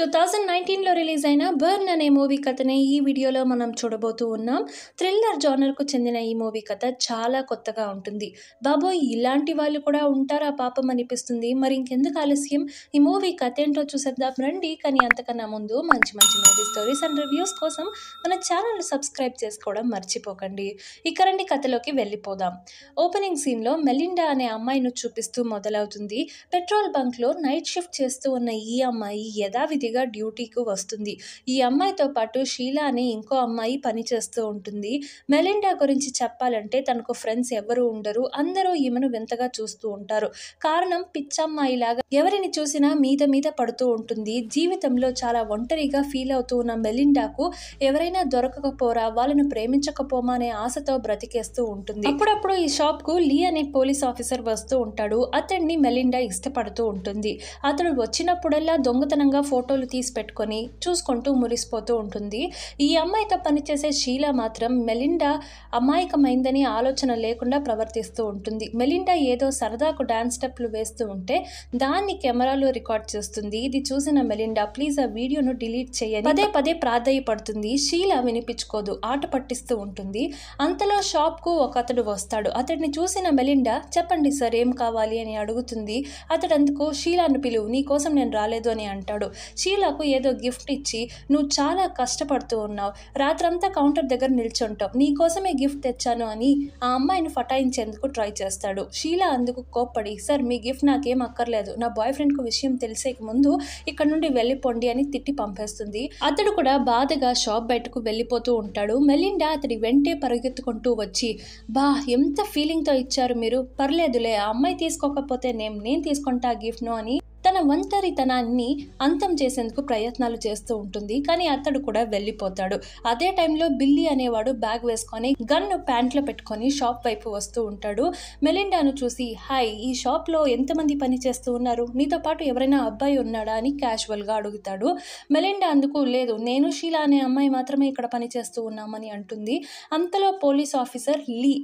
two thousand నైన్టీన్లో release అయిన burn అనే మూవీ కథనే ఈ వీడియోలో మనం చూడబోతూ ఉన్నాం థ్రిల్లర్ జానర్కు చెందిన ఈ మూవీ కథ చాలా కొత్తగా ఉంటుంది బాబోయ్ ఇలాంటి వాళ్ళు కూడా ఉంటారా పాపం అనిపిస్తుంది మరి ఇంకెందుకు ఆలస్యం ఈ మూవీ కథ ఏంటో చూసేద్దాం రండి కానీ అంతకన్నా ముందు మంచి మంచి మూవీ స్టోరీస్ అండ్ రివ్యూస్ కోసం మన ఛానల్ సబ్స్క్రైబ్ చేసుకోవడం మర్చిపోకండి ఇక రండి కథలోకి వెళ్ళిపోదాం ఓపెనింగ్ సీన్లో మెలిండా అనే అమ్మాయిను చూపిస్తూ మొదలవుతుంది పెట్రోల్ బంక్లో నైట్ షిఫ్ట్ చేస్తూ ఉన్న ఈ అమ్మాయి యథావిధి యథావిధిగా డ్యూటీకి వస్తుంది ఈ అమ్మాయితో పాటు షీలా అని ఇంకో అమ్మాయి పనిచేస్తూ ఉంటుంది మెలిండా గురించి చెప్పాలంటే తనకు ఫ్రెండ్స్ ఎవరు ఉండరు అందరూ ఈమెను వింతగా చూస్తూ ఉంటారు కారణం లాగా ఎవరిని చూసినా మీద మీద పడుతూ ఉంటుంది జీవితంలో చాలా ఒంటరిగా ఫీల్ అవుతూ ఉన్న మెలిండాకు ఎవరైనా దొరకకపోరా వాళ్ళను ప్రేమించకపోమా అనే ఆశతో బ్రతికేస్తూ ఉంటుంది అప్పుడప్పుడు ఈ షాప్ కు లీ అనే పోలీస్ ఆఫీసర్ వస్తూ ఉంటాడు అతన్ని మెలిండా ఇష్టపడుతూ ఉంటుంది అతడు వచ్చినప్పుడల్లా దొంగతనంగా ఫోటో ఫోటోలు తీసి పెట్టుకొని చూసుకుంటూ మురిసిపోతూ ఉంటుంది ఈ అమ్మాయితో పనిచేసే షీల మాత్రం మెలిండా అమాయకమైందని ఆలోచన లేకుండా ప్రవర్తిస్తూ ఉంటుంది మెలిండా ఏదో సరదాకు డాన్స్ స్టెప్లు వేస్తూ ఉంటే దాన్ని కెమెరాలో రికార్డ్ చేస్తుంది ఇది చూసిన మెలిండా ప్లీజ్ ఆ వీడియోను డిలీట్ చేయని పదే పదే ప్రాధాయపడుతుంది షీల వినిపించుకోదు ఆట పట్టిస్తూ ఉంటుంది అంతలో షాప్కు ఒక అతడు వస్తాడు అతడిని చూసిన మెలిండా చెప్పండి సార్ ఏం కావాలి అని అడుగుతుంది అతడు అందుకు షీలాను పిలువు నీ కోసం నేను రాలేదు అని అంటాడు షీలాకు ఏదో గిఫ్ట్ ఇచ్చి నువ్వు చాలా కష్టపడుతూ ఉన్నావు రాత్రంతా కౌంటర్ దగ్గర నిల్చుంటావు నీ కోసమే గిఫ్ట్ తెచ్చాను అని ఆ అమ్మాయిని ఫటాయించేందుకు ట్రై చేస్తాడు షీలా అందుకు కోప్పడి సార్ మీ గిఫ్ట్ నాకేం అక్కర్లేదు నా బాయ్ ఫ్రెండ్కు విషయం తెలిసే ముందు ఇక్కడ నుండి వెళ్ళిపోండి అని తిట్టి పంపేస్తుంది అతడు కూడా బాధగా షాప్ బయటకు వెళ్ళిపోతూ ఉంటాడు మెలిండా అతడి వెంటే పరిగెత్తుకుంటూ వచ్చి బా ఎంత ఫీలింగ్తో ఇచ్చారు మీరు పర్లేదులే ఆ అమ్మాయి తీసుకోకపోతే నేను నేను తీసుకుంటా గిఫ్ట్ను అని తన ఒంటరితనాన్ని అంతం చేసేందుకు ప్రయత్నాలు చేస్తూ ఉంటుంది కానీ అతడు కూడా వెళ్ళిపోతాడు అదే టైంలో బిల్లి అనేవాడు బ్యాగ్ వేసుకొని గన్ను ప్యాంట్లో పెట్టుకొని షాప్ వైపు వస్తూ ఉంటాడు మెలిండాను చూసి హాయ్ ఈ షాప్లో ఎంతమంది పని చేస్తూ ఉన్నారు నీతో పాటు ఎవరైనా అబ్బాయి ఉన్నాడా అని క్యాజువల్గా అడుగుతాడు మెలిండా అందుకు లేదు నేను షీలా అనే అమ్మాయి మాత్రమే ఇక్కడ పని చేస్తూ ఉన్నామని అంటుంది అంతలో పోలీస్ ఆఫీసర్ లీ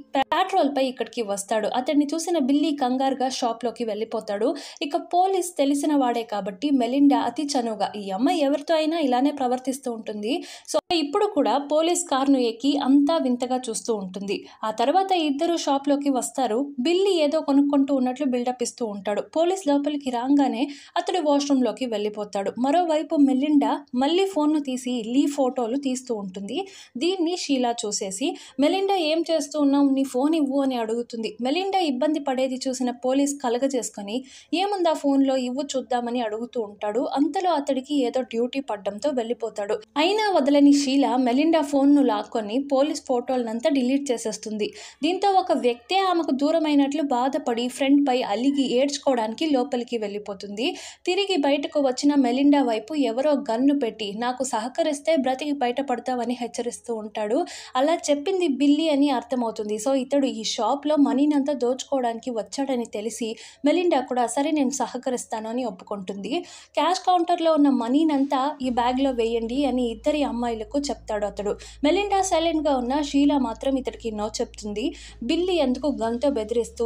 పై ఇక్కడికి వస్తాడు అతన్ని చూసిన బిల్లి కంగారుగా షాప్లోకి వెళ్ళిపోతాడు ఇక పోలీస్ తెలిసి తెలిసిన వాడే కాబట్టి మెలిండా అతి చనువుగా ఈ అమ్మాయి ఎవరితో అయినా ఇలానే ప్రవర్తిస్తూ ఉంటుంది సో ఇప్పుడు కూడా పోలీస్ కార్ను ఎక్కి అంతా వింతగా చూస్తూ ఉంటుంది ఆ తర్వాత ఇద్దరు షాప్లోకి వస్తారు బిల్లి ఏదో కొనుక్కుంటూ ఉన్నట్లు బిల్డప్ ఇస్తూ ఉంటాడు పోలీస్ లోపలికి రాగానే అతడు వాష్రూమ్లోకి వెళ్ళిపోతాడు మరోవైపు మెలిండా మళ్ళీ ఫోన్ను తీసి లీ ఫోటోలు తీస్తూ ఉంటుంది దీన్ని షీలా చూసేసి మెలిండా ఏం చేస్తూ ఉన్నావు నీ ఫోన్ ఇవ్వు అని అడుగుతుంది మెలిండా ఇబ్బంది పడేది చూసిన పోలీస్ కలగజేసుకొని ఏముందా ఫోన్లో ఇవ్వు ఎందుకు చూద్దామని అడుగుతూ ఉంటాడు అంతలో అతడికి ఏదో డ్యూటీ పడ్డంతో వెళ్ళిపోతాడు అయినా వదలని షీల మెలిండా ఫోన్ను లాక్కొని పోలీస్ ఫోటోలనంతా డిలీట్ చేసేస్తుంది దీంతో ఒక వ్యక్తే ఆమెకు దూరమైనట్లు బాధపడి ఫ్రెండ్పై అలిగి ఏడ్చుకోవడానికి లోపలికి వెళ్ళిపోతుంది తిరిగి బయటకు వచ్చిన మెలిండా వైపు ఎవరో గన్ను పెట్టి నాకు సహకరిస్తే బ్రతికి బయటపడతావని హెచ్చరిస్తూ ఉంటాడు అలా చెప్పింది బిల్లి అని అర్థమవుతుంది సో ఇతడు ఈ షాప్లో మనీనంతా దోచుకోవడానికి వచ్చాడని తెలిసి మెలిండా కూడా సరే నేను సహకరిస్తాను అని ఒప్పుకుంటుంది క్యాష్ కౌంటర్లో ఉన్న మనీనంతా ఈ బ్యాగ్లో వేయండి అని ఇద్దరి అమ్మాయిలకు చెప్తాడు అతడు మెలిండా సైలెంట్గా ఉన్న షీలా మాత్రం ఇతడికి నో చెప్తుంది బిల్లి ఎందుకు గంతో బెదిరిస్తూ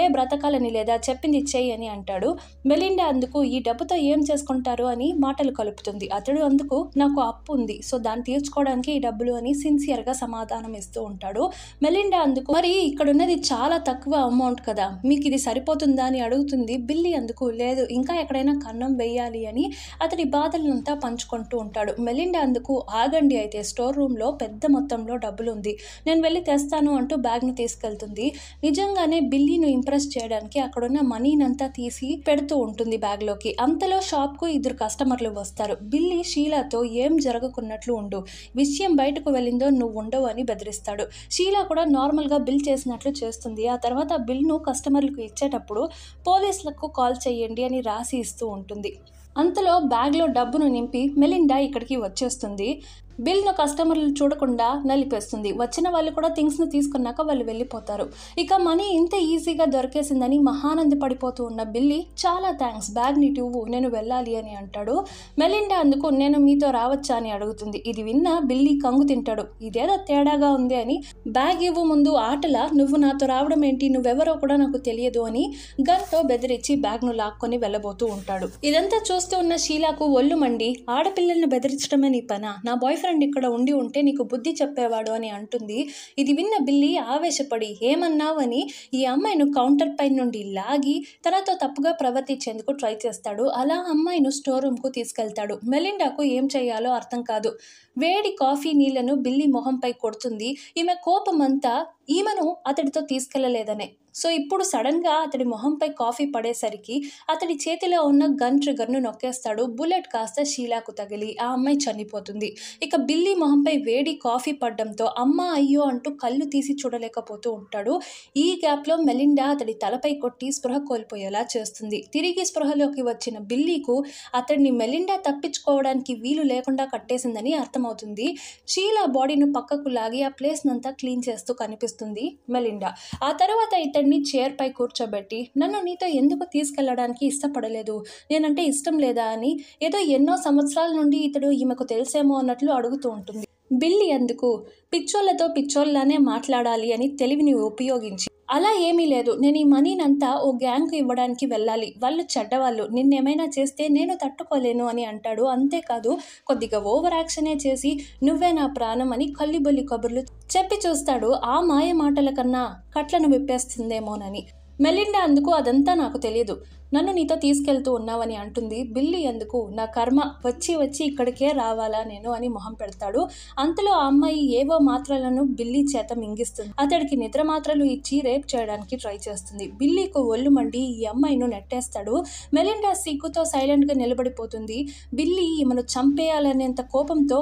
ఏ బ్రతకాలని లేదా చెప్పింది చేయి అని అంటాడు మెలిండా అందుకు ఈ డబ్బుతో ఏం చేసుకుంటారు అని మాటలు కలుపుతుంది అతడు అందుకు నాకు అప్పు ఉంది సో దాన్ని తీర్చుకోవడానికి ఈ డబ్బులు అని సిన్సియర్గా సమాధానం ఇస్తూ ఉంటాడు మెలిండా అందుకు మరి ఇక్కడున్నది చాలా తక్కువ అమౌంట్ కదా మీకు ఇది సరిపోతుందా అని అడుగుతుంది బిల్లి అందుకు లేదు ఇంకా ఇంకా ఎక్కడైనా కన్నం వేయాలి అని అతడి బాధలనంతా పంచుకుంటూ ఉంటాడు మెలిండా అందుకు ఆగండి అయితే స్టోర్ రూమ్లో పెద్ద మొత్తంలో డబ్బులు ఉంది నేను వెళ్ళి తెస్తాను అంటూ బ్యాగ్ను తీసుకెళ్తుంది నిజంగానే బిల్లీను ఇంప్రెస్ చేయడానికి అక్కడున్న మనీనంతా తీసి పెడుతూ ఉంటుంది బ్యాగ్లోకి అంతలో షాప్కు ఇద్దరు కస్టమర్లు వస్తారు బిల్లీ షీలాతో ఏం జరగకున్నట్లు ఉండు విషయం బయటకు వెళ్ళిందో నువ్వు ఉండవు అని బెదిరిస్తాడు షీలా కూడా నార్మల్గా బిల్ చేసినట్లు చేస్తుంది ఆ తర్వాత బిల్ను కస్టమర్లకు ఇచ్చేటప్పుడు పోలీసులకు కాల్ చేయండి అని రా రాసి ఇస్తూ ఉంటుంది అంతలో బ్యాగ్లో డబ్బును నింపి మెలిండా ఇక్కడికి వచ్చేస్తుంది బిల్ను కస్టమర్లు చూడకుండా నలిపేస్తుంది వచ్చిన వాళ్ళు కూడా థింగ్స్ను తీసుకున్నాక వాళ్ళు వెళ్ళిపోతారు ఇక మనీ ఇంత ఈజీగా దొరికేసిందని మహానంది పడిపోతూ ఉన్న బిల్లి చాలా థ్యాంక్స్ బ్యాగ్ నీటి నేను వెళ్ళాలి అని అంటాడు మెలిండా అందుకు నేను మీతో రావచ్చా అని అడుగుతుంది ఇది విన్న బిల్లి కంగు తింటాడు ఇదేదో తేడాగా ఉంది అని బ్యాగ్ ఇవ్వు ముందు ఆటల నువ్వు నాతో రావడం ఏంటి నువ్వెవరో కూడా నాకు తెలియదు అని గన్తో బెదిరించి బ్యాగ్ను లాక్కొని వెళ్ళబోతూ ఉంటాడు ఇదంతా చూస్తూ ఉన్న షీలాకు ఒళ్ళు మండి ఆడపిల్లల్ని బెదిరించడమే నీ పన నా బాయ్ బాయ్ఫ్రెండ్ ఇక్కడ ఉండి ఉంటే నీకు బుద్ధి చెప్పేవాడు అని అంటుంది ఇది విన్న బిల్లి ఆవేశపడి ఏమన్నావని ఈ అమ్మాయిను కౌంటర్ పై నుండి లాగి తనతో తప్పుగా ప్రవర్తించేందుకు ట్రై చేస్తాడు అలా అమ్మాయిను స్టోర్ రూమ్కు తీసుకెళ్తాడు మెలిండాకు ఏం చేయాలో అర్థం కాదు వేడి కాఫీ నీళ్లను బిల్లి మొహంపై కొడుతుంది ఈమె కోపమంతా ఈమెను అతడితో తీసుకెళ్లలేదనే సో ఇప్పుడు సడన్గా అతడి మొహంపై కాఫీ పడేసరికి అతడి చేతిలో ఉన్న గన్ ట్రిగర్ను నొక్కేస్తాడు బుల్లెట్ కాస్త షీలాకు తగిలి ఆ అమ్మాయి చనిపోతుంది ఇక బిల్లీ మొహంపై వేడి కాఫీ పడ్డంతో అమ్మ అయ్యో అంటూ కళ్ళు తీసి చూడలేకపోతూ ఉంటాడు ఈ గ్యాప్లో మెలిండా అతడి తలపై కొట్టి స్పృహ కోల్పోయేలా చేస్తుంది తిరిగి స్పృహలోకి వచ్చిన బిల్లీకు అతడిని మెలిండా తప్పించుకోవడానికి వీలు లేకుండా కట్టేసిందని అర్థమవుతుంది షీలా బాడీను పక్కకు లాగి ఆ ప్లేస్నంతా క్లీన్ చేస్తూ కనిపిస్తుంది మెలిండా ఆ తర్వాత ఇతడి చైర్ పై కూర్చోబెట్టి నన్ను నీతో ఎందుకు తీసుకెళ్లడానికి ఇష్టపడలేదు నేనంటే ఇష్టం లేదా అని ఏదో ఎన్నో సంవత్సరాల నుండి ఇతడు ఈమెకు తెలుసేమో అన్నట్లు అడుగుతూ ఉంటుంది బిల్లి ఎందుకు పిచ్చోళ్లతో పిచ్చోళ్లానే మాట్లాడాలి అని తెలివిని ఉపయోగించి అలా ఏమీ లేదు నేను ఈ మనీనంతా ఓ గ్యాంగ్కు ఇవ్వడానికి వెళ్ళాలి వాళ్ళు చెడ్డవాళ్ళు నిన్నేమైనా చేస్తే నేను తట్టుకోలేను అని అంటాడు అంతేకాదు కొద్దిగా ఓవర్ యాక్షనే చేసి నువ్వే నా ప్రాణం అని కల్లిబొల్లి కబుర్లు చెప్పి చూస్తాడు ఆ మాయ మాటల కన్నా కట్లను విప్పేస్తుందేమోనని మెలిండా అందుకు అదంతా నాకు తెలియదు నన్ను నీతో తీసుకెళ్తూ ఉన్నావని అంటుంది బిల్లి ఎందుకు నా కర్మ వచ్చి వచ్చి ఇక్కడికే రావాలా నేను అని మొహం పెడతాడు అంతలో ఆ అమ్మాయి ఏవో మాత్రలను బిల్లి చేత మింగిస్తుంది అతడికి నిద్ర మాత్రలు ఇచ్చి రేప్ చేయడానికి ట్రై చేస్తుంది బిల్లీకు ఒళ్ళు మండి ఈ అమ్మాయిను నెట్టేస్తాడు మెలిండా సిగ్గుతో సైలెంట్గా నిలబడిపోతుంది బిల్లి ఈమెను చంపేయాలనేంత కోపంతో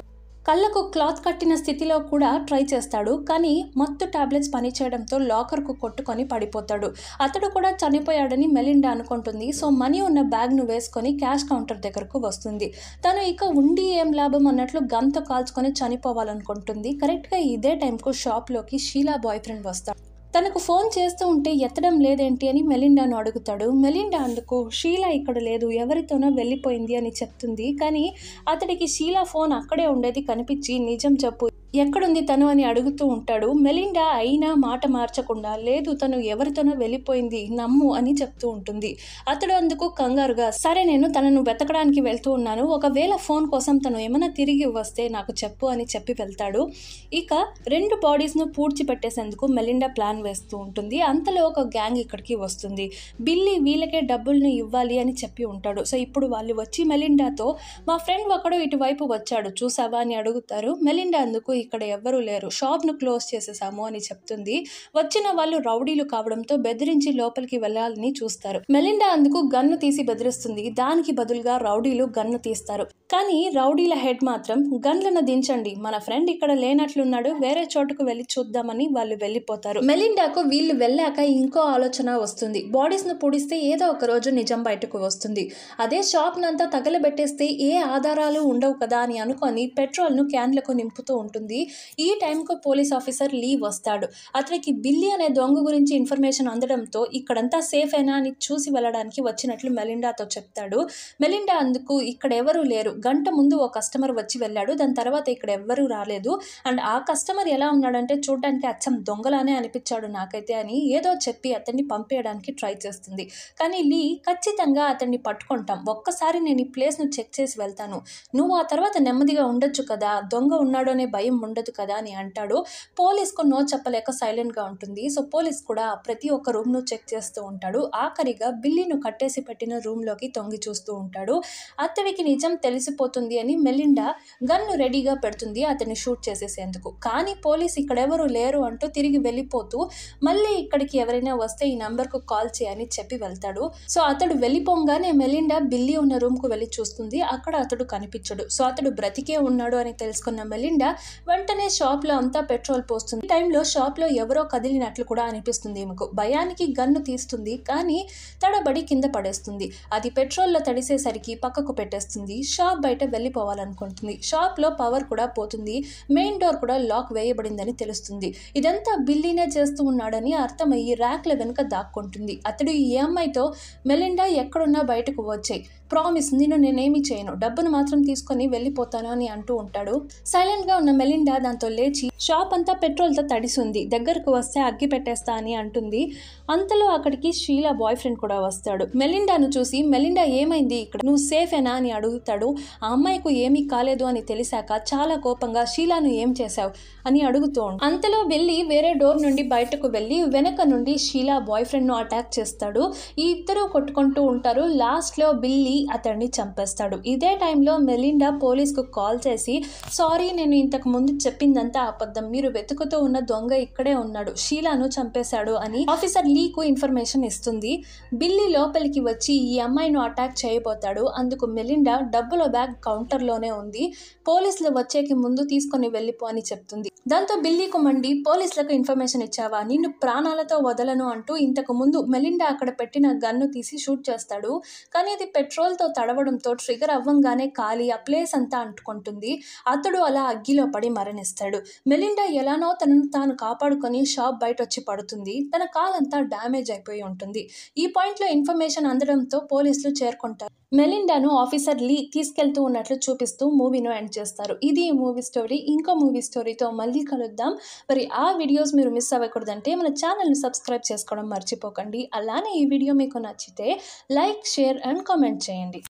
కళ్ళకు క్లాత్ కట్టిన స్థితిలో కూడా ట్రై చేస్తాడు కానీ మత్తు టాబ్లెట్స్ పనిచేయడంతో లాకర్కు కొట్టుకొని పడిపోతాడు అతడు కూడా చనిపోయాడని మెలిండా అనుకుంటుంది సో మనీ ఉన్న బ్యాగ్ను వేసుకొని క్యాష్ కౌంటర్ దగ్గరకు వస్తుంది తను ఇక ఉండి ఏం లాభం అన్నట్లు గంతో కాల్చుకొని చనిపోవాలనుకుంటుంది కరెక్ట్గా ఇదే టైంకు షాప్లోకి షీలా బాయ్ ఫ్రెండ్ వస్తాడు తనకు ఫోన్ చేస్తూ ఉంటే ఎత్తడం లేదేంటి అని మెలిండాను అడుగుతాడు మెలిండా అందుకు షీలా ఇక్కడ లేదు ఎవరితోనో వెళ్ళిపోయింది అని చెప్తుంది కానీ అతడికి షీలా ఫోన్ అక్కడే ఉండేది కనిపించి నిజం చెప్పు ఎక్కడుంది తను అని అడుగుతూ ఉంటాడు మెలిండా అయినా మాట మార్చకుండా లేదు తను ఎవరితోనో వెళ్ళిపోయింది నమ్ము అని చెప్తూ ఉంటుంది అతడు అందుకు కంగారుగా సరే నేను తనను వెతకడానికి వెళ్తూ ఉన్నాను ఒకవేళ ఫోన్ కోసం తను ఏమైనా తిరిగి వస్తే నాకు చెప్పు అని చెప్పి వెళ్తాడు ఇక రెండు బాడీస్ను పూడ్చిపెట్టేసేందుకు మెలిండా ప్లాన్ వేస్తూ ఉంటుంది అంతలో ఒక గ్యాంగ్ ఇక్కడికి వస్తుంది బిల్లి వీళ్ళకే డబ్బుల్ని ఇవ్వాలి అని చెప్పి ఉంటాడు సో ఇప్పుడు వాళ్ళు వచ్చి మెలిండాతో మా ఫ్రెండ్ ఒకడు ఇటువైపు వచ్చాడు చూసావా అని అడుగుతారు మెలిండా అందుకు ఇక్కడ ఎవ్వరూ లేరు షాప్ను క్లోజ్ చేసేసాము అని చెప్తుంది వచ్చిన వాళ్ళు రౌడీలు కావడంతో బెదిరించి లోపలికి వెళ్ళాలని చూస్తారు మెలిండా అందుకు గన్ను తీసి బెదిరిస్తుంది దానికి బదులుగా రౌడీలు గన్ను తీస్తారు కానీ రౌడీల హెడ్ మాత్రం గన్లను దించండి మన ఫ్రెండ్ ఇక్కడ లేనట్లున్నాడు వేరే చోటుకు వెళ్ళి చూద్దామని వాళ్ళు వెళ్ళిపోతారు మెలిండా పుట్టింటాకు వీళ్ళు వెళ్ళాక ఇంకో ఆలోచన వస్తుంది బాడీస్ను పొడిస్తే ఏదో ఒక రోజు నిజం బయటకు వస్తుంది అదే షాప్నంతా తగలబెట్టేస్తే ఏ ఆధారాలు ఉండవు కదా అని అనుకొని పెట్రోల్ను క్యాన్లకు నింపుతూ ఉంటుంది ఈ టైంకు పోలీస్ ఆఫీసర్ లీవ్ వస్తాడు అతనికి బిల్లి అనే దొంగ గురించి ఇన్ఫర్మేషన్ అందడంతో ఇక్కడంతా సేఫ్ అయినా అని చూసి వెళ్ళడానికి వచ్చినట్లు మెలిండాతో చెప్తాడు మెలిండా అందుకు ఇక్కడ ఎవరూ లేరు గంట ముందు ఓ కస్టమర్ వచ్చి వెళ్ళాడు దాని తర్వాత ఇక్కడ ఎవ్వరూ రాలేదు అండ్ ఆ కస్టమర్ ఎలా ఉన్నాడంటే చూడడానికి అచ్చం దొంగలానే అనిపించాడు వచ్చాడు నాకైతే అని ఏదో చెప్పి అతన్ని పంపేయడానికి ట్రై చేస్తుంది కానీ లీ ఖచ్చితంగా అతన్ని పట్టుకుంటాం ఒక్కసారి నేను ఈ ప్లేస్ను చెక్ చేసి వెళ్తాను నువ్వు ఆ తర్వాత నెమ్మదిగా ఉండొచ్చు కదా దొంగ ఉన్నాడు అనే భయం ఉండదు కదా అని అంటాడు పోలీస్కు నో చెప్పలేక సైలెంట్గా ఉంటుంది సో పోలీస్ కూడా ప్రతి ఒక్క రూమ్ను చెక్ చేస్తూ ఉంటాడు ఆఖరిగా బిల్లీను కట్టేసి పెట్టిన రూమ్లోకి తొంగి చూస్తూ ఉంటాడు అత్తవికి నిజం తెలిసిపోతుంది అని మెలిండా గన్ను రెడీగా పెడుతుంది అతన్ని షూట్ చేసేసేందుకు కానీ పోలీస్ ఇక్కడెవరు లేరు అంటూ తిరిగి వెళ్ళిపోతూ మళ్ళీ ఇక్కడికి ఎవరైనా వస్తే ఈ నెంబర్కు కాల్ చేయని చెప్పి వెళ్తాడు సో అతడు వెళ్ళిపోగానే మెలిండా బిల్లీ ఉన్న రూమ్కు వెళ్ళి చూస్తుంది అక్కడ అతడు కనిపించడు సో అతడు బ్రతికే ఉన్నాడు అని తెలుసుకున్న మెలిండా వెంటనే షాప్లో అంతా పెట్రోల్ పోస్తుంది టైంలో షాప్లో ఎవరో కదిలినట్లు కూడా అనిపిస్తుంది ఈమెకు భయానికి గన్ను తీస్తుంది కానీ తడబడి కింద పడేస్తుంది అది పెట్రోల్లో తడిసేసరికి పక్కకు పెట్టేస్తుంది షాప్ బయట వెళ్ళిపోవాలనుకుంటుంది షాప్లో పవర్ కూడా పోతుంది మెయిన్ డోర్ కూడా లాక్ వేయబడిందని తెలుస్తుంది ఇదంతా బిల్లీనే చేస్తుంది చేస్తూ ఉన్నాడని అర్థమయ్యి ర్యాక్ల వెనుక దాక్కుంటుంది అతడు ఈ అమ్మాయితో మెలిండా ఎక్కడున్నా బయటకు వచ్చాయి ప్రామిస్ నేను నేనేమి చేయను డబ్బును మాత్రం తీసుకొని వెళ్ళిపోతాను అని అంటూ ఉంటాడు సైలెంట్ గా ఉన్న మెలిండా దాంతో లేచి షాప్ అంతా పెట్రోల్తో తడిసింది దగ్గరకు వస్తే అగ్గి పెట్టేస్తా అని అంటుంది అంతలో అక్కడికి షీలా బాయ్ ఫ్రెండ్ కూడా వస్తాడు మెలిండాను చూసి మెలిండా ఏమైంది ఇక్కడ నువ్వు సేఫేనా అని అడుగుతాడు ఆ అమ్మాయికు ఏమీ కాలేదు అని తెలిసాక చాలా కోపంగా షీలాను ఏం చేశావు అని అడుగుతూ అంతలో వెళ్ళి వేరే డోర్ నుండి బయట బయటకు వెళ్ళి వెనక నుండి షీలా బాయ్ ఫ్రెండ్ను అటాక్ చేస్తాడు ఈ ఇద్దరు కొట్టుకుంటూ ఉంటారు లాస్ట్లో బిల్లీ అతన్ని చంపేస్తాడు ఇదే టైంలో మెలిండా పోలీస్కు కాల్ చేసి సారీ నేను ఇంతకు ముందు చెప్పిందంతా అబద్ధం మీరు వెతుకుతూ ఉన్న దొంగ ఇక్కడే ఉన్నాడు షీలాను చంపేశాడు అని ఆఫీసర్ లీకు ఇన్ఫర్మేషన్ ఇస్తుంది బిల్లీ లోపలికి వచ్చి ఈ అమ్మాయిను అటాక్ చేయబోతాడు అందుకు మెలిండా డబ్బుల బ్యాగ్ కౌంటర్లోనే ఉంది పోలీసులు వచ్చేకి ముందు తీసుకొని వెళ్ళిపో అని చెప్తుంది దాంతో బిల్లీకు మండి పోలీసులకు ఇన్ఫర్మేషన్ ఇచ్చావా చేస్తావా నిన్ను ప్రాణాలతో వదలను అంటూ ఇంతకు ముందు మెలిండా అక్కడ పెట్టిన గన్ను తీసి షూట్ చేస్తాడు కానీ అది పెట్రోల్తో తడవడంతో ట్రిగర్ అవ్వంగానే ఖాళీ ఆ ప్లేస్ అంతా అంటుకుంటుంది అతడు అలా అగ్గిలో పడి మరణిస్తాడు మెలిండా ఎలానో తనను తాను కాపాడుకొని షాప్ బయట వచ్చి పడుతుంది తన కాలంతా డ్యామేజ్ అయిపోయి ఉంటుంది ఈ పాయింట్లో ఇన్ఫర్మేషన్ అందడంతో పోలీసులు చేరుకుంటారు మెలిండాను ఆఫీసర్ లీ తీసుకెళ్తూ ఉన్నట్లు చూపిస్తూ మూవీను ఎండ్ చేస్తారు ఇది ఈ మూవీ స్టోరీ ఇంకో మూవీ స్టోరీతో మళ్ళీ కలుద్దాం మరి ఆ వీడియోస్ మీరు మిస్ అవ్వకూడదంటే మన ఛానల్ని సబ్స్క్రైబ్ చేసుకోవడం మర్చిపోకండి అలానే ఈ వీడియో మీకు నచ్చితే లైక్ షేర్ అండ్ కామెంట్ చేయండి